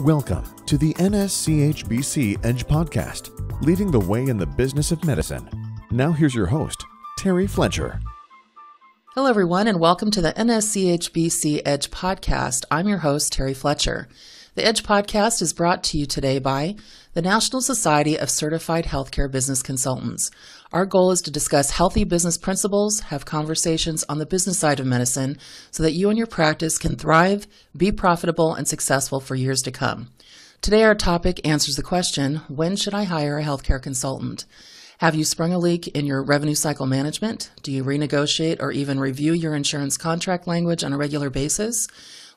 Welcome to the NSCHBC Edge Podcast, leading the way in the business of medicine. Now, here's your host, Terry Fletcher. Hello, everyone, and welcome to the NSCHBC Edge Podcast. I'm your host, Terry Fletcher. The Edge podcast is brought to you today by the National Society of Certified Healthcare Business Consultants. Our goal is to discuss healthy business principles, have conversations on the business side of medicine so that you and your practice can thrive, be profitable, and successful for years to come. Today, our topic answers the question When should I hire a healthcare consultant? Have you sprung a leak in your revenue cycle management? Do you renegotiate or even review your insurance contract language on a regular basis?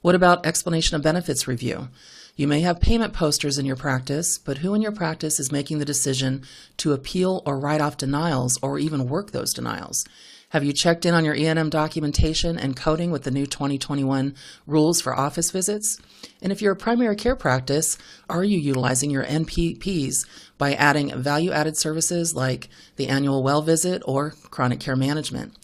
What about explanation of benefits review? You may have payment posters in your practice, but who in your practice is making the decision to appeal or write off denials or even work those denials? Have you checked in on your ENM documentation and coding with the new 2021 rules for office visits? And if you're a primary care practice, are you utilizing your NPPs by adding value added services like the annual well visit or chronic care management?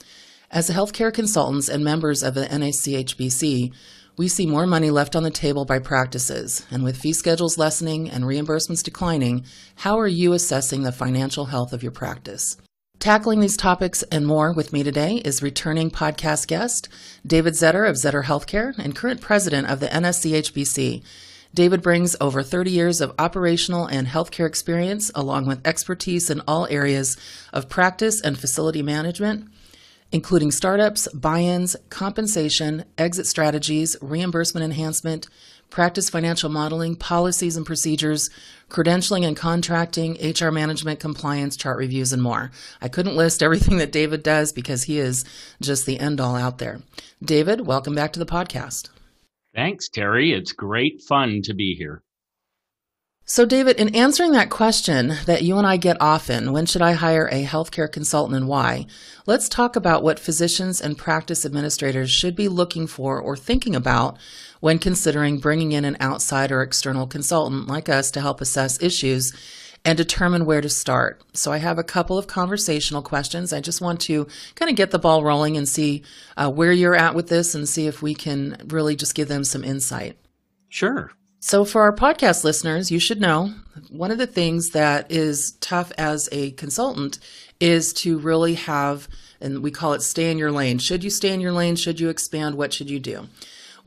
As healthcare consultants and members of the NACHBC, we see more money left on the table by practices, and with fee schedules lessening and reimbursements declining, how are you assessing the financial health of your practice? Tackling these topics and more with me today is returning podcast guest David Zetter of Zetter Healthcare and current president of the NSCHBC. David brings over 30 years of operational and healthcare experience, along with expertise in all areas of practice and facility management, including startups, buy ins, compensation, exit strategies, reimbursement enhancement, practice financial modeling, policies and procedures, credentialing and contracting, HR management, compliance, chart reviews, and more. I couldn't list everything that David does because he is just the end all out there. David, welcome back to the podcast. Thanks, Terry. It's great fun to be here. So, David, in answering that question that you and I get often, when should I hire a healthcare consultant and why? Let's talk about what physicians and practice administrators should be looking for or thinking about when considering bringing in an outside or external consultant like us to help assess issues and determine where to start. So I have a couple of conversational questions. I just want to kind of get the ball rolling and see uh, where you're at with this and see if we can really just give them some insight. Sure. So, for our podcast listeners, you should know one of the things that is tough as a consultant is to really have, and we call it stay in your lane. Should you stay in your lane? Should you expand? What should you do?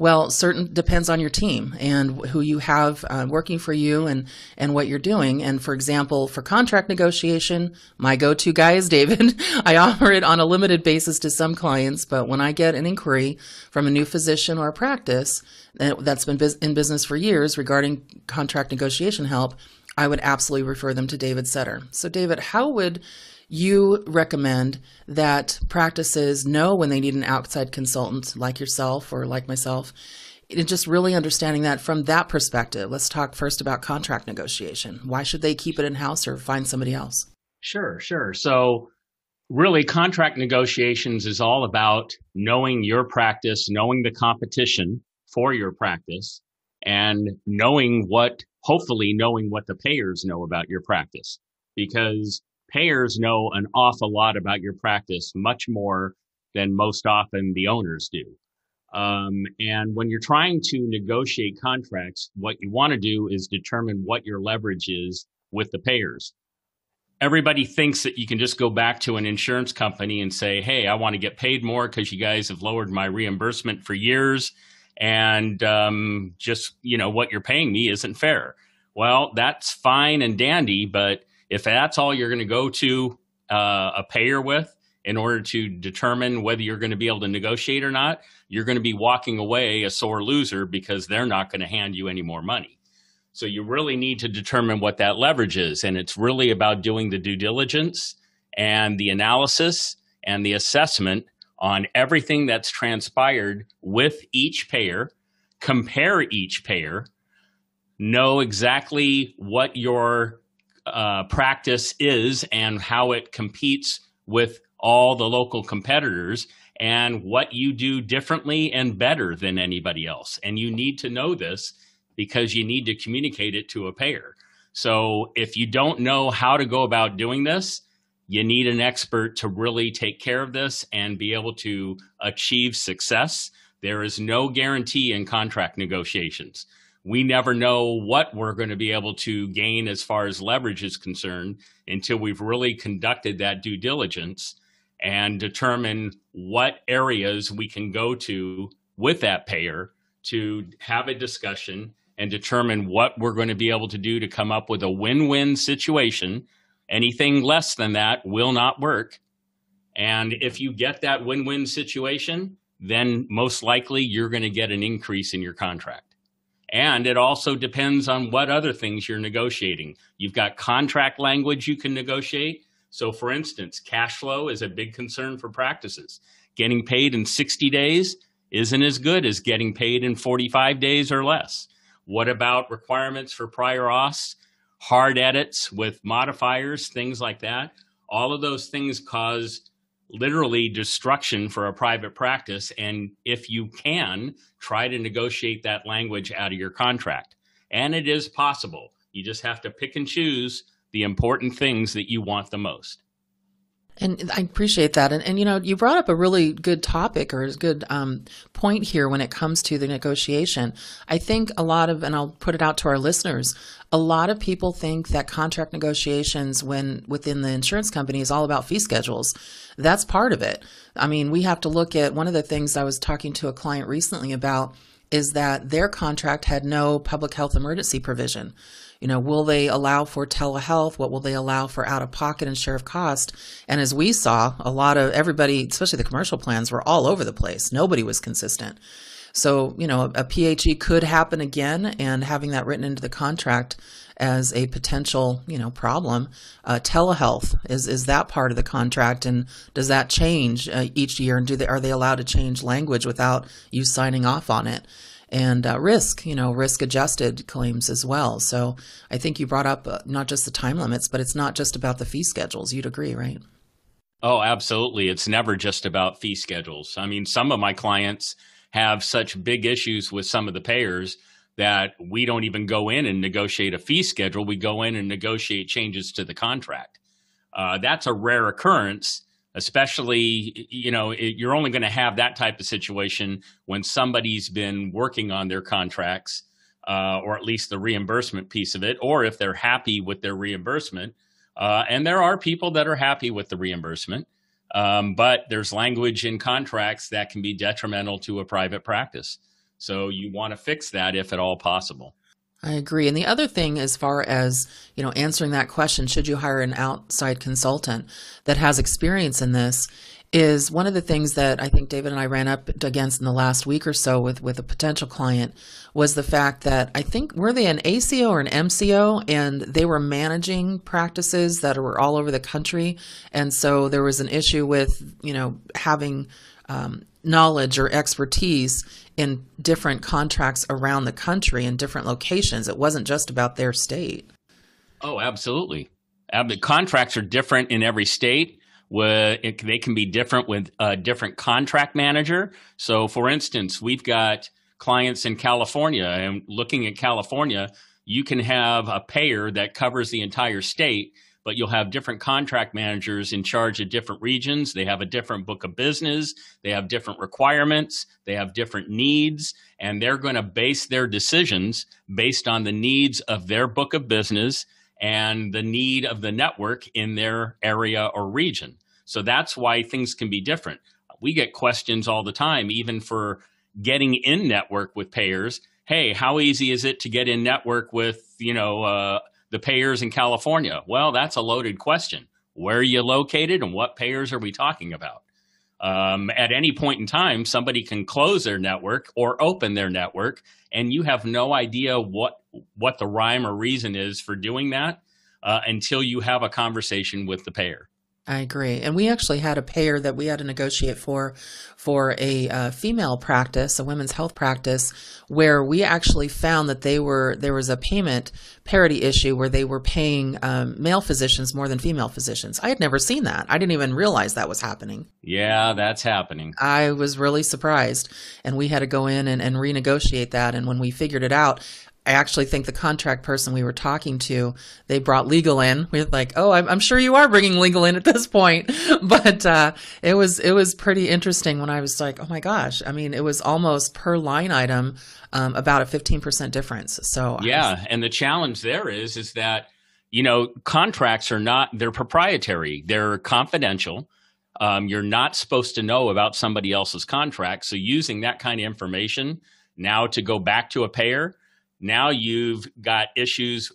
Well, certain depends on your team and who you have uh, working for you and and what you're doing. And for example, for contract negotiation, my go-to guy is David. I offer it on a limited basis to some clients, but when I get an inquiry from a new physician or a practice that's been in business for years regarding contract negotiation help, I would absolutely refer them to David Setter. So, David, how would you recommend that practices know when they need an outside consultant like yourself or like myself. And just really understanding that from that perspective, let's talk first about contract negotiation. Why should they keep it in house or find somebody else? Sure, sure. So, really, contract negotiations is all about knowing your practice, knowing the competition for your practice, and knowing what, hopefully, knowing what the payers know about your practice. Because payers know an awful lot about your practice, much more than most often the owners do. Um, and when you're trying to negotiate contracts, what you want to do is determine what your leverage is with the payers. Everybody thinks that you can just go back to an insurance company and say, hey, I want to get paid more because you guys have lowered my reimbursement for years. And um, just, you know, what you're paying me isn't fair. Well, that's fine and dandy, but if that's all you're going to go to uh, a payer with in order to determine whether you're going to be able to negotiate or not, you're going to be walking away a sore loser because they're not going to hand you any more money. So you really need to determine what that leverage is. And it's really about doing the due diligence and the analysis and the assessment on everything that's transpired with each payer, compare each payer, know exactly what your uh, practice is and how it competes with all the local competitors and what you do differently and better than anybody else. And you need to know this because you need to communicate it to a payer. So if you don't know how to go about doing this, you need an expert to really take care of this and be able to achieve success. There is no guarantee in contract negotiations we never know what we're going to be able to gain as far as leverage is concerned until we've really conducted that due diligence and determine what areas we can go to with that payer to have a discussion and determine what we're going to be able to do to come up with a win win situation. Anything less than that will not work. And if you get that win win situation, then most likely you're going to get an increase in your contract. And it also depends on what other things you're negotiating. You've got contract language you can negotiate. So, for instance, cash flow is a big concern for practices. Getting paid in 60 days isn't as good as getting paid in 45 days or less. What about requirements for prior offs, hard edits with modifiers, things like that? All of those things cause literally destruction for a private practice. And if you can, try to negotiate that language out of your contract. And it is possible. You just have to pick and choose the important things that you want the most. And I appreciate that. And, and you know, you brought up a really good topic or a good um, point here when it comes to the negotiation. I think a lot of, and I'll put it out to our listeners, a lot of people think that contract negotiations when within the insurance company is all about fee schedules. That's part of it. I mean, we have to look at one of the things I was talking to a client recently about is that their contract had no public health emergency provision. You know, will they allow for telehealth? What will they allow for out of pocket and share of cost? And as we saw, a lot of everybody, especially the commercial plans, were all over the place. Nobody was consistent. So, you know, a PHE could happen again, and having that written into the contract as a potential, you know, problem. Uh, telehealth is is that part of the contract, and does that change uh, each year? And do they are they allowed to change language without you signing off on it? and uh, risk, you know, risk adjusted claims as well. So I think you brought up uh, not just the time limits, but it's not just about the fee schedules. You'd agree, right? Oh, absolutely. It's never just about fee schedules. I mean, some of my clients have such big issues with some of the payers that we don't even go in and negotiate a fee schedule. We go in and negotiate changes to the contract. Uh, that's a rare occurrence especially you know it, you're only going to have that type of situation when somebody's been working on their contracts uh, or at least the reimbursement piece of it or if they're happy with their reimbursement uh, and there are people that are happy with the reimbursement um, but there's language in contracts that can be detrimental to a private practice so you want to fix that if at all possible I agree. And the other thing, as far as you know, answering that question, should you hire an outside consultant that has experience in this? Is one of the things that I think David and I ran up against in the last week or so with with a potential client was the fact that I think were they an ACO or an MCO, and they were managing practices that were all over the country, and so there was an issue with you know having um, knowledge or expertise in different contracts around the country in different locations. It wasn't just about their state. Oh, absolutely. contracts are different in every state. Where they can be different with a different contract manager. So, for instance, we've got clients in California, and looking at California, you can have a payer that covers the entire state but you'll have different contract managers in charge of different regions. They have a different book of business, they have different requirements, they have different needs, and they're going to base their decisions based on the needs of their book of business and the need of the network in their area or region. So that's why things can be different. We get questions all the time, even for getting in network with payers hey how easy is it to get in network with you know uh, the payers in California? Well, that's a loaded question. Where are you located and what payers are we talking about? Um, at any point in time, somebody can close their network or open their network, and you have no idea what what the rhyme or reason is for doing that uh, until you have a conversation with the payer. I agree. And we actually had a payer that we had to negotiate for for a uh, female practice, a women's health practice, where we actually found that they were there was a payment parity issue where they were paying um, male physicians more than female physicians. I had never seen that. I didn't even realize that was happening. Yeah, that's happening. I was really surprised, and we had to go in and, and renegotiate that. And when we figured it out, I actually think the contract person we were talking to, they brought legal in. We are like, oh, I'm, I'm, sure you are bringing legal in at this point, but uh, it was it was pretty interesting when I was like, oh my gosh, I mean, it was almost per line item um, about a 15% difference. So yeah, was, and the challenge there is is that you know contracts are not they're proprietary, they're confidential. Um, you're not supposed to know about somebody else's contract. So using that kind of information now to go back to a payer now you've got issues,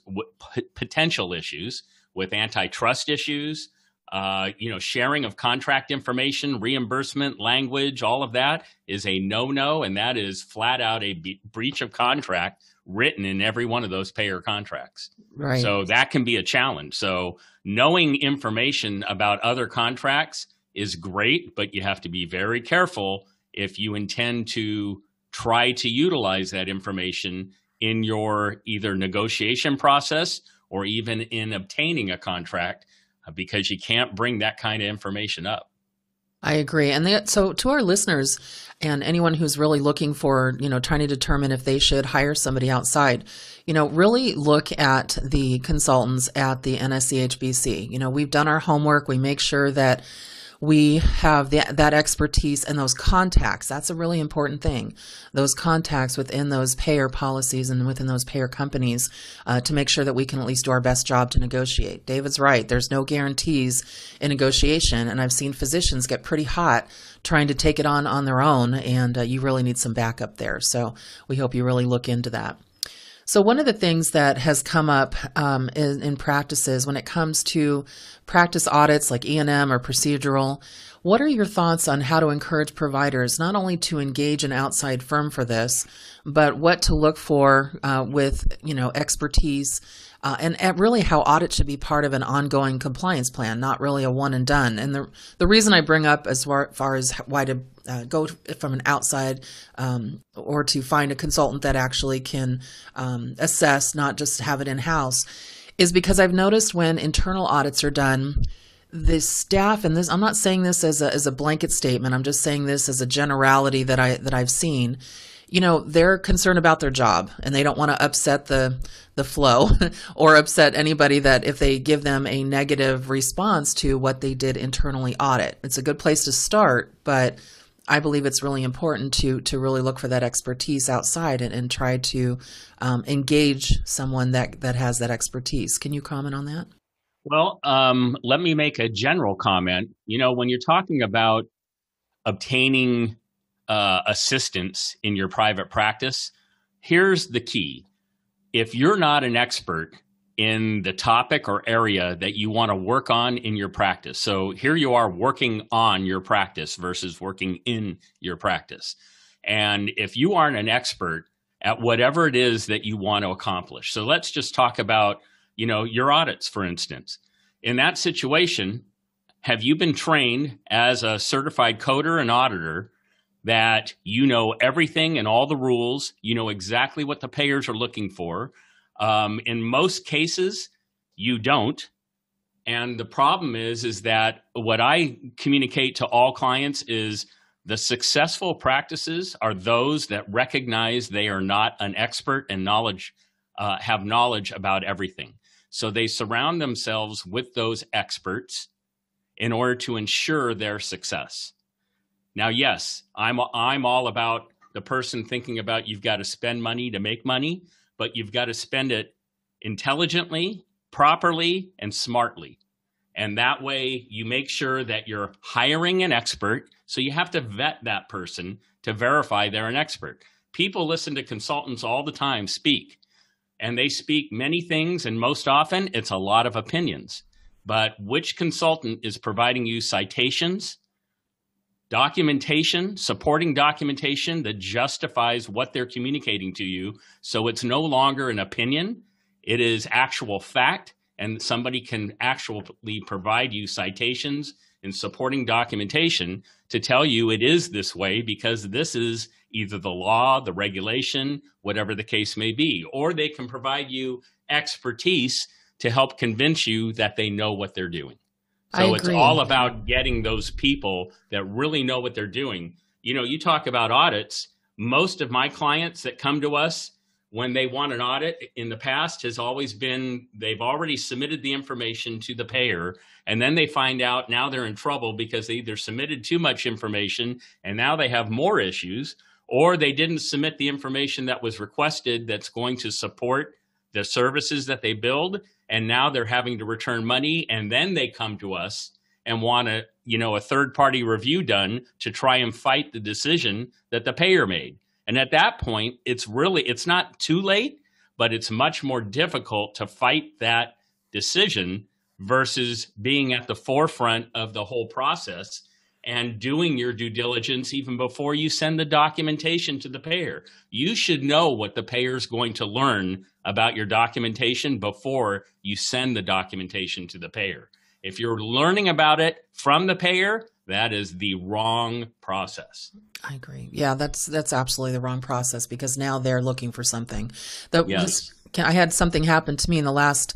potential issues with antitrust issues, uh, you know, sharing of contract information, reimbursement, language, all of that is a no no. And that is flat out a be- breach of contract written in every one of those payer contracts. Right. So that can be a challenge. So knowing information about other contracts is great, but you have to be very careful if you intend to try to utilize that information in your either negotiation process or even in obtaining a contract uh, because you can't bring that kind of information up. I agree. And so to our listeners and anyone who's really looking for, you know, trying to determine if they should hire somebody outside, you know, really look at the consultants at the NSCHBC. You know, we've done our homework. We make sure that we have the, that expertise and those contacts. That's a really important thing. Those contacts within those payer policies and within those payer companies uh, to make sure that we can at least do our best job to negotiate. David's right. There's no guarantees in negotiation, and I've seen physicians get pretty hot trying to take it on on their own, and uh, you really need some backup there. So we hope you really look into that. So, one of the things that has come up um, in, in practices when it comes to practice audits like E&M or procedural, what are your thoughts on how to encourage providers not only to engage an outside firm for this, but what to look for uh, with you know expertise uh, and, really how audit should be part of an ongoing compliance plan, not really a one and done. And the the reason I bring up as far, far as why to uh, go from an outside um, or to find a consultant that actually can um, assess, not just have it in house, is because I've noticed when internal audits are done the staff and this I'm not saying this as a as a blanket statement. I'm just saying this as a generality that I that I've seen you know, they're concerned about their job and they don't want to upset the the flow or upset anybody that if they give them a negative response to what they did internally audit. It's a good place to start, but I believe it's really important to to really look for that expertise outside and, and try to um, engage someone that that has that expertise. Can you comment on that? Well, um, let me make a general comment. You know, when you're talking about obtaining uh, assistance in your private practice, here's the key. If you're not an expert in the topic or area that you want to work on in your practice, so here you are working on your practice versus working in your practice. And if you aren't an expert at whatever it is that you want to accomplish, so let's just talk about, you know, your audits, for instance. In that situation, have you been trained as a certified coder and auditor that you know everything and all the rules, you know exactly what the payers are looking for. Um, in most cases, you don't. And the problem is, is that what I communicate to all clients is the successful practices are those that recognize they are not an expert and knowledge, uh, have knowledge about everything. So they surround themselves with those experts in order to ensure their success. Now, yes, I'm I'm all about the person thinking about you've got to spend money to make money, but you've got to spend it intelligently, properly, and smartly. And that way you make sure that you're hiring an expert. So you have to vet that person to verify they're an expert. People listen to consultants all the time speak, and they speak many things, and most often it's a lot of opinions. But which consultant is providing you citations, documentation, supporting documentation that justifies what they're communicating to you. So it's no longer an opinion, it is actual fact, and somebody can actually provide you citations and supporting documentation to tell you it is this way because this is either the law, the regulation, whatever the case may be, or they can provide you expertise to help convince you that they know what they're doing. So it's all about getting those people that really know what they're doing. You know, you talk about audits. Most of my clients that come to us when they want an audit in the past has always been they've already submitted the information to the payer and then they find out now they're in trouble because they either submitted too much information and now they have more issues or they didn't submit the information that was requested that's going to support the services that they build and now they're having to return money and then they come to us and want a you know a third party review done to try and fight the decision that the payer made and at that point it's really it's not too late but it's much more difficult to fight that decision versus being at the forefront of the whole process and doing your due diligence even before you send the documentation to the payer. You should know what the payer is going to learn about your documentation before you send the documentation to the payer. If you're learning about it from the payer, that is the wrong process. I agree. Yeah, that's that's absolutely the wrong process because now they're looking for something. That yes. I had something happen to me in the last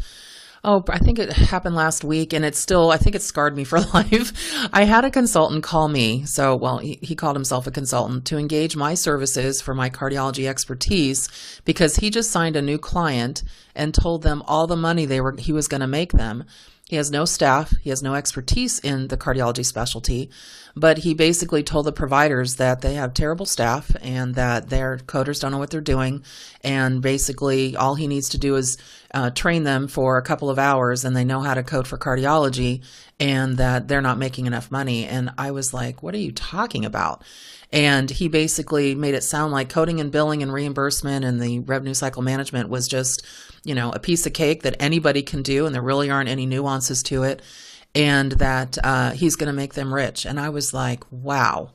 Oh, I think it happened last week and it's still, I think it scarred me for life. I had a consultant call me. So, well, he, he called himself a consultant to engage my services for my cardiology expertise because he just signed a new client and told them all the money they were, he was going to make them. He has no staff, he has no expertise in the cardiology specialty, but he basically told the providers that they have terrible staff and that their coders don't know what they're doing. And basically, all he needs to do is uh, train them for a couple of hours and they know how to code for cardiology and that they're not making enough money. And I was like, what are you talking about? And he basically made it sound like coding and billing and reimbursement and the revenue cycle management was just you know, a piece of cake that anybody can do and there really aren't any nuances to it and that uh, he's going to make them rich. And I was like, wow.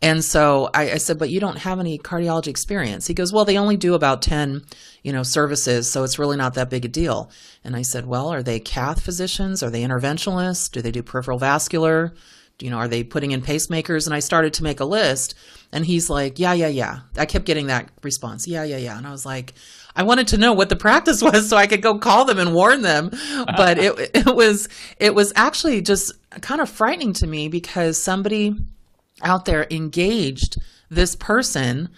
And so I, I, said, but you don't have any cardiology experience. He goes, well, they only do about 10, you know, services, so it's really not that big a deal. And I said, well, are they cath physicians? Are they interventionalists? Do they do peripheral vascular? You know, are they putting in pacemakers? And I started to make a list. And he's like, yeah, yeah, yeah. I kept getting that response. Yeah, yeah, yeah. And I was like, I wanted to know what the practice was so I could go call them and warn them. But it, it was, it was actually just kind of frightening to me because somebody out there engaged this person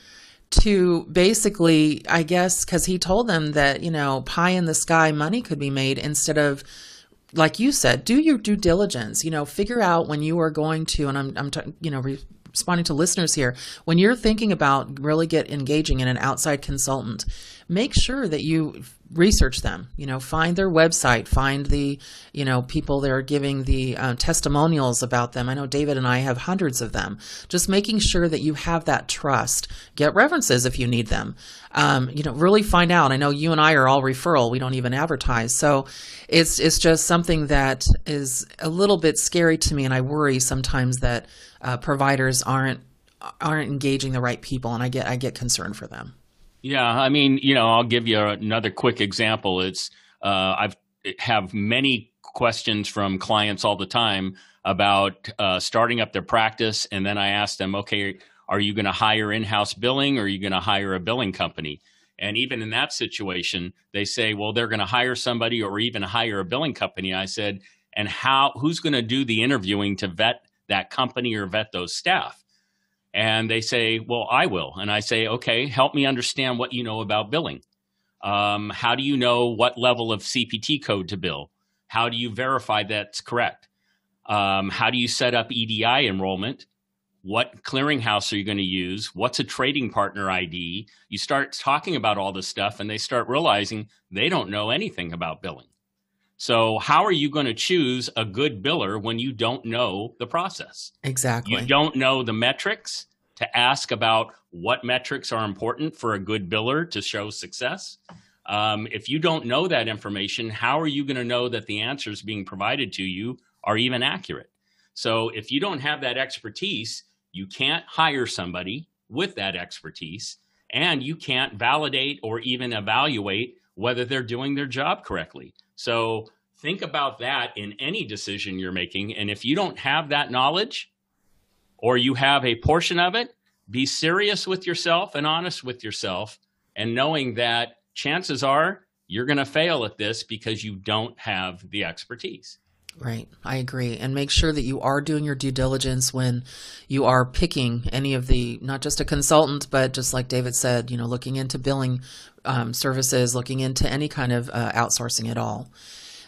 to basically, I guess, because he told them that, you know, pie in the sky money could be made instead of, like you said, do your due diligence, you know, figure out when you are going to, and I'm, I'm you know, re responding to listeners here. When you're thinking about really get engaging in an outside consultant, make sure that you research them you know find their website find the you know people that are giving the uh, testimonials about them i know david and i have hundreds of them just making sure that you have that trust get references if you need them um, you know really find out i know you and i are all referral we don't even advertise so it's it's just something that is a little bit scary to me and i worry sometimes that uh, providers aren't aren't engaging the right people, and I get I get concerned for them. Yeah, I mean, you know, I'll give you another quick example. It's uh, I've have many questions from clients all the time about uh, starting up their practice, and then I ask them, okay, are you going to hire in-house billing, or are you going to hire a billing company? And even in that situation, they say, well, they're going to hire somebody, or even hire a billing company. I said, and how? Who's going to do the interviewing to vet? that company or vet those staff. And they say, Well, I will. And I say, Okay, help me understand what you know about billing. Um, how do you know what level of CPT code to bill? How do you verify that's correct? Um, how do you set up EDI enrollment? What clearinghouse are you going to use? What's a trading partner ID? You start talking about all this stuff, and they start realizing they don't know anything about billing. So, how are you going to choose a good biller when you don't know the process? Exactly. You don't know the metrics to ask about what metrics are important for a good biller to show success. Um, if you don't know that information, how are you going to know that the answers being provided to you are even accurate? So, if you don't have that expertise, you can't hire somebody with that expertise, and you can't validate or even evaluate whether they're doing their job correctly. So think about that in any decision you're making. And if you don't have that knowledge or you have a portion of it, be serious with yourself and honest with yourself and knowing that chances are you're going to fail at this because you don't have the expertise. Right. I agree. And make sure that you are doing your due diligence when you are picking any of the, not just a consultant, but just like David said, you know, looking into billing um, services, looking into any kind of uh, outsourcing at all.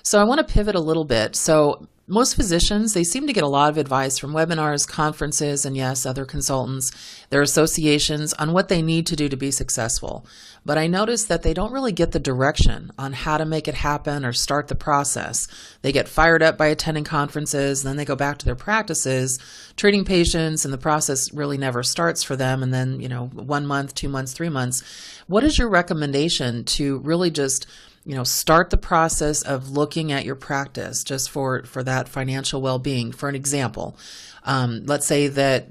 So I want to pivot a little bit. So most physicians, they seem to get a lot of advice from webinars, conferences, and yes, other consultants, their associations on what they need to do to be successful. But I notice that they don't really get the direction on how to make it happen or start the process. They get fired up by attending conferences, then they go back to their practices, treating patients, and the process really never starts for them. And then, you know, one month, two months, three months. What is your recommendation to really just you know start the process of looking at your practice just for for that financial well-being for an example um, let's say that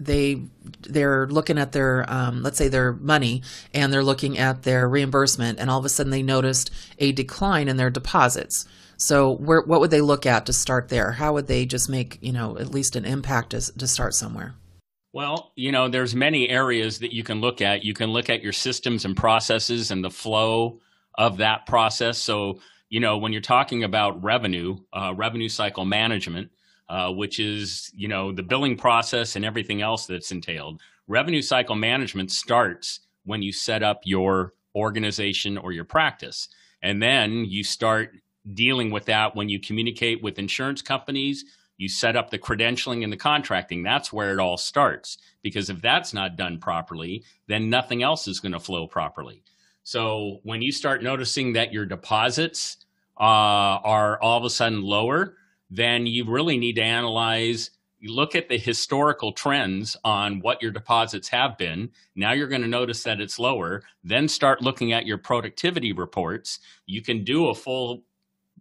they they're looking at their um, let's say their money and they're looking at their reimbursement and all of a sudden they noticed a decline in their deposits so where, what would they look at to start there how would they just make you know at least an impact to, to start somewhere well, you know, there's many areas that you can look at. You can look at your systems and processes and the flow of that process. So, you know, when you're talking about revenue, uh, revenue cycle management, uh, which is, you know, the billing process and everything else that's entailed, revenue cycle management starts when you set up your organization or your practice. And then you start dealing with that when you communicate with insurance companies, you set up the credentialing and the contracting. That's where it all starts. Because if that's not done properly, then nothing else is going to flow properly. So when you start noticing that your deposits uh, are all of a sudden lower, then you really need to analyze, look at the historical trends on what your deposits have been. Now you're going to notice that it's lower. Then start looking at your productivity reports. You can do a full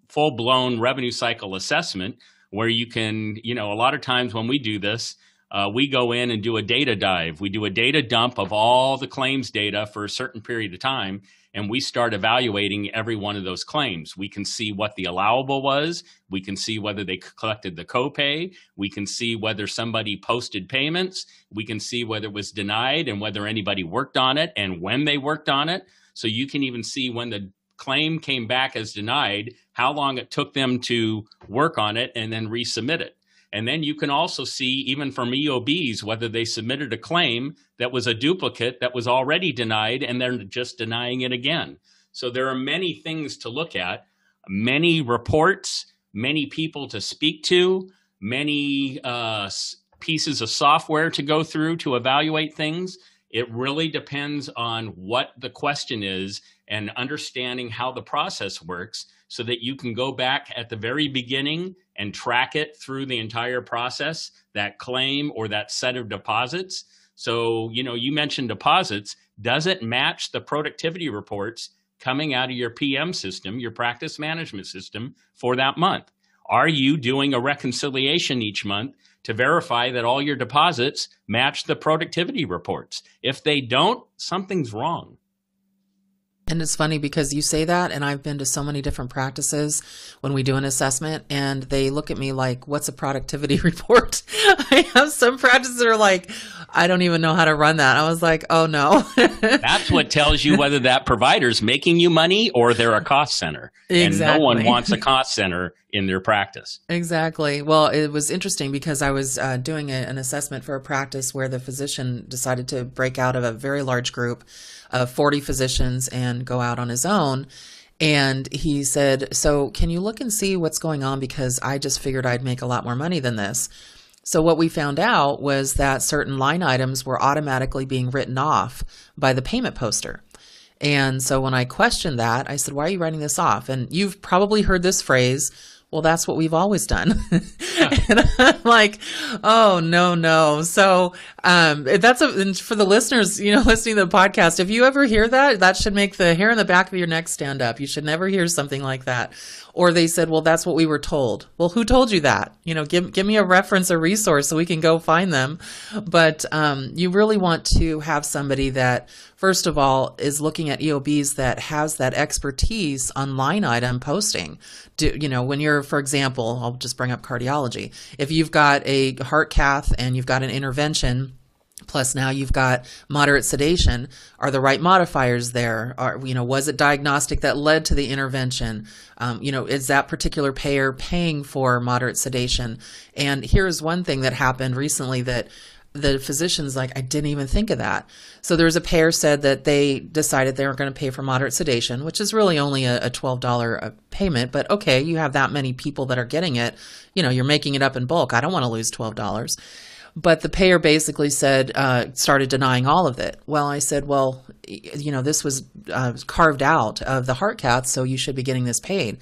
full blown revenue cycle assessment where you can, you know, a lot of times when we do this, uh, we go in and do a data dive. We do a data dump of all the claims data for a certain period of time, and we start evaluating every one of those claims. We can see what the allowable was. We can see whether they collected the copay. We can see whether somebody posted payments. We can see whether it was denied and whether anybody worked on it and when they worked on it. So you can even see when the claim came back as denied, how long it took them to work on it and then resubmit it. And then you can also see, even from EOBs, whether they submitted a claim that was a duplicate that was already denied and they're just denying it again. So there are many things to look at, many reports, many people to speak to, many uh, pieces of software to go through to evaluate things. It really depends on what the question is and understanding how the process works so that you can go back at the very beginning and track it through the entire process, that claim or that set of deposits. So, you know, you mentioned deposits. Does it match the productivity reports coming out of your PM system, your practice management system for that month? Are you doing a reconciliation each month to verify that all your deposits match the productivity reports? If they don't, something's wrong. And it's funny because you say that, and I've been to so many different practices when we do an assessment, and they look at me like, What's a productivity report? I have some practices that are like, I don't even know how to run that. I was like, oh no. That's what tells you whether that provider's making you money or they're a cost center. Exactly. And no one wants a cost center in their practice. Exactly. Well, it was interesting because I was uh, doing a, an assessment for a practice where the physician decided to break out of a very large group of 40 physicians and go out on his own. And he said, So can you look and see what's going on? Because I just figured I'd make a lot more money than this. So, what we found out was that certain line items were automatically being written off by the payment poster. And so, when I questioned that, I said, Why are you writing this off? And you've probably heard this phrase, Well, that's what we've always done. Yeah. and I'm like, Oh, no, no. So, um, that's a, for the listeners, you know, listening to the podcast, if you ever hear that, that should make the hair in the back of your neck stand up. You should never hear something like that or they said, "Well, that's what we were told." Well, who told you that? You know, give give me a reference, a resource, so we can go find them. But um, you really want to have somebody that, first of all, is looking at EOBs that has that expertise on line item posting. Do you know when you're, for example, I'll just bring up cardiology. If you've got a heart cath and you've got an intervention plus now you've got moderate sedation are the right modifiers there are you know was it diagnostic that led to the intervention um, you know is that particular payer paying for moderate sedation and here's one thing that happened recently that the physician's like, I didn't even think of that. So there was a payer said that they decided they weren't going to pay for moderate sedation, which is really only a, a $12 uh, payment. But okay, you have that many people that are getting it. You know, you're making it up in bulk. I don't want to lose $12. But the payer basically said, uh, started denying all of it. Well, I said, well, you know, this was uh, carved out of the heart cath, so you should be getting this paid.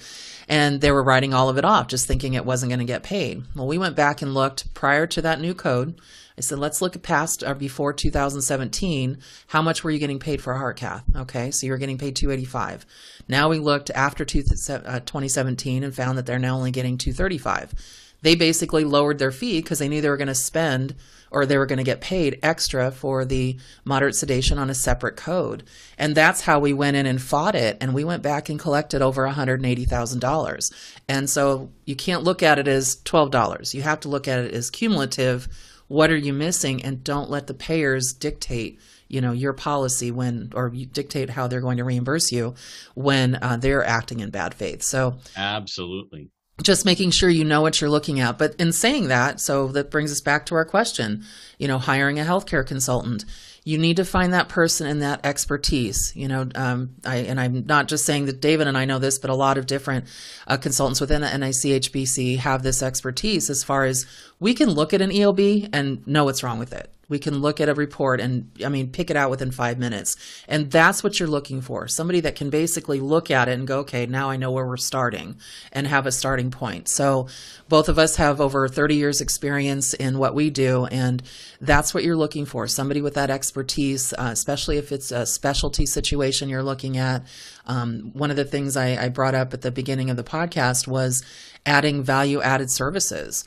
And they were writing all of it off, just thinking it wasn't going to get paid. Well, we went back and looked prior to that new code. I said, let's look past or uh, before 2017. How much were you getting paid for a heart cath? Okay, so you were getting paid 285. Now we looked after 2017 uh, and found that they're now only getting 235 they basically lowered their fee because they knew they were going to spend or they were going to get paid extra for the moderate sedation on a separate code. And that's how we went in and fought it. And we went back and collected over $180,000. And so you can't look at it as $12. You have to look at it as cumulative. What are you missing? And don't let the payers dictate you know your policy when or dictate how they're going to reimburse you when uh, they're acting in bad faith so absolutely just making sure you know what you're looking at. But in saying that, so that brings us back to our question, you know, hiring a healthcare consultant, you need to find that person and that expertise, you know, um, I, and I'm not just saying that David and I know this, but a lot of different uh, consultants within the NICHBC have this expertise as far as we can look at an EOB and know what's wrong with it. We can look at a report and, I mean, pick it out within five minutes. And that's what you're looking for somebody that can basically look at it and go, okay, now I know where we're starting and have a starting point. So both of us have over 30 years' experience in what we do. And that's what you're looking for somebody with that expertise, uh, especially if it's a specialty situation you're looking at. Um, one of the things I, I brought up at the beginning of the podcast was adding value added services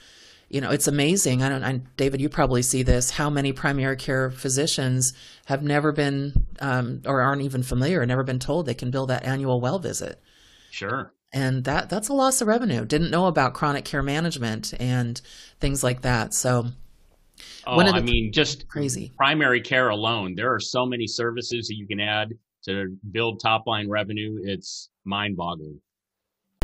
you know, it's amazing. I don't, I, David, you probably see this, how many primary care physicians have never been, um, or aren't even familiar, or never been told they can bill that annual well visit. Sure. And that, that's a loss of revenue. Didn't know about chronic care management and things like that. So, Oh, I mean, just crazy primary care alone. There are so many services that you can add to build top line revenue. It's mind boggling.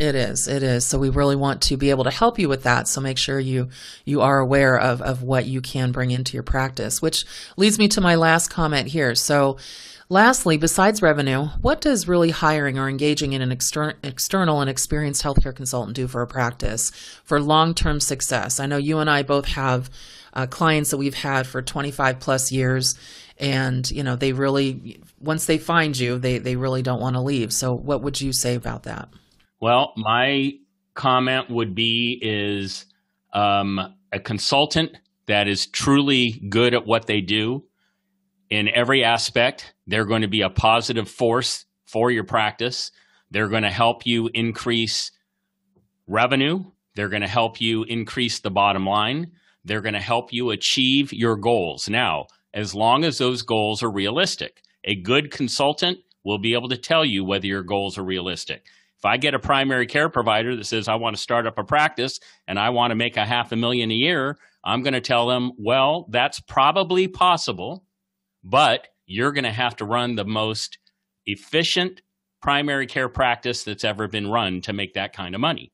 It is. It is. So we really want to be able to help you with that. So make sure you you are aware of of what you can bring into your practice, which leads me to my last comment here. So Lastly, besides revenue, what does really hiring or engaging in an exter- external and experienced healthcare consultant do for a practice for long term success? I know you and I both have uh, clients that we've had for 25 plus years, and you know they really once they find you, they they really don't want to leave. So, what would you say about that? Well, my comment would be is um, a consultant that is truly good at what they do in every aspect. They're going to be a positive force for your practice. They're going to help you increase revenue. They're going to help you increase the bottom line. They're going to help you achieve your goals. Now, as long as those goals are realistic, a good consultant will be able to tell you whether your goals are realistic. If I get a primary care provider that says, I want to start up a practice and I want to make a half a million a year, I'm going to tell them, well, that's probably possible, but you're going to have to run the most efficient primary care practice that's ever been run to make that kind of money.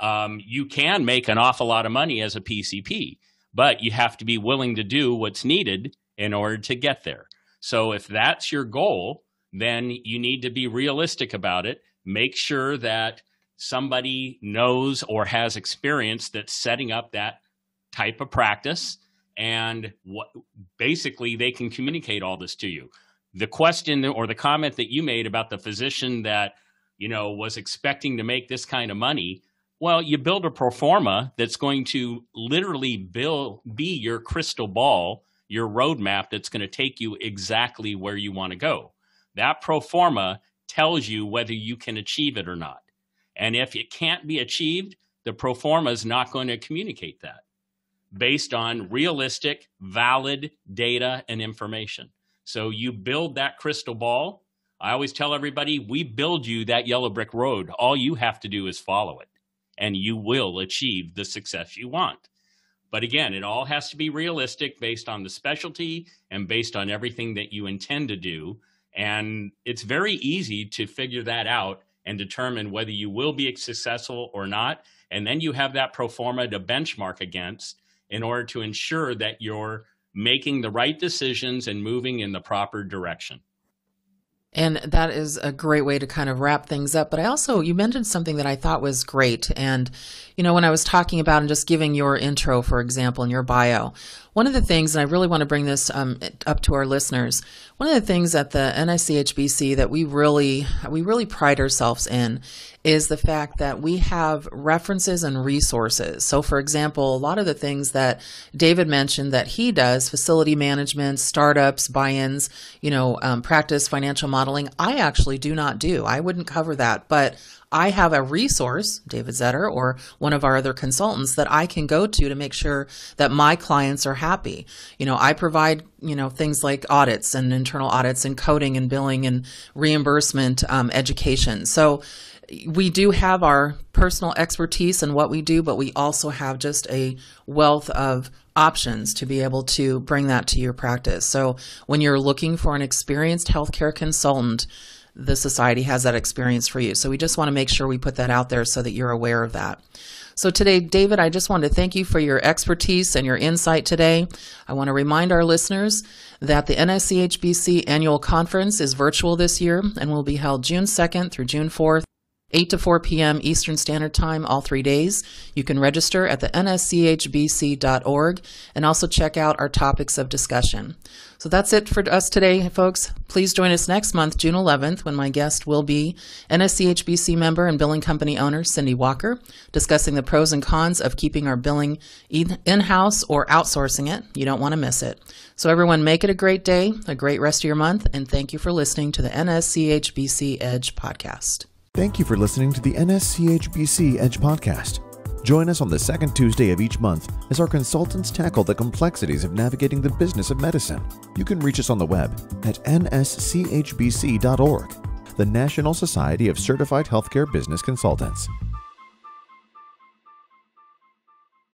Um, you can make an awful lot of money as a PCP, but you have to be willing to do what's needed in order to get there. So if that's your goal, then you need to be realistic about it make sure that somebody knows or has experience that's setting up that type of practice and what basically they can communicate all this to you the question or the comment that you made about the physician that you know was expecting to make this kind of money well you build a proforma that's going to literally bill be your crystal ball your roadmap that's going to take you exactly where you want to go that proforma tells you whether you can achieve it or not. And if it can't be achieved, the pro forma is not going to communicate that based on realistic, valid data and information. So you build that crystal ball. I always tell everybody, we build you that yellow brick road. All you have to do is follow it, and you will achieve the success you want. But again, it all has to be realistic based on the specialty and based on everything that you intend to do and it's very easy to figure that out and determine whether you will be successful or not. And then you have that pro forma to benchmark against in order to ensure that you're making the right decisions and moving in the proper direction. And that is a great way to kind of wrap things up. But I also, you mentioned something that I thought was great. And, you know, when I was talking about and just giving your intro, for example, in your bio, one of the things, and I really want to bring this um, up to our listeners, one of the things at the NICHBC that we really we really pride ourselves in is the fact that we have references and resources. So, for example, a lot of the things that David mentioned that he does, facility management, startups, buy-ins, you know, um, practice financial modeling, I actually do not do. I wouldn't cover that, but I have a resource, David Zetter or one of our other consultants that I can go to to make sure that my clients are happy. You know, I provide, you know, things like audits and internal audits and coding and billing and reimbursement um, education. So we do have our personal expertise in what we do, but we also have just a wealth of options to be able to bring that to your practice. So when you're looking for an experienced healthcare consultant, the society has that experience for you. So we just want to make sure we put that out there so that you're aware of that. So today, David, I just want to thank you for your expertise and your insight today. I want to remind our listeners that the NSCHBC annual conference is virtual this year and will be held June 2nd through June 4th. 8 to 4 p.m. Eastern Standard Time all three days. You can register at the nschbc.org and also check out our topics of discussion. So that's it for us today, folks. Please join us next month, June 11th, when my guest will be NSCHBC member and billing company owner Cindy Walker, discussing the pros and cons of keeping our billing in house or outsourcing it. You don't want to miss it. So, everyone, make it a great day, a great rest of your month, and thank you for listening to the NSCHBC Edge podcast. Thank you for listening to the NSCHBC Edge podcast. Join us on the second Tuesday of each month as our consultants tackle the complexities of navigating the business of medicine. You can reach us on the web at nschbc.org, the National Society of Certified Healthcare Business Consultants.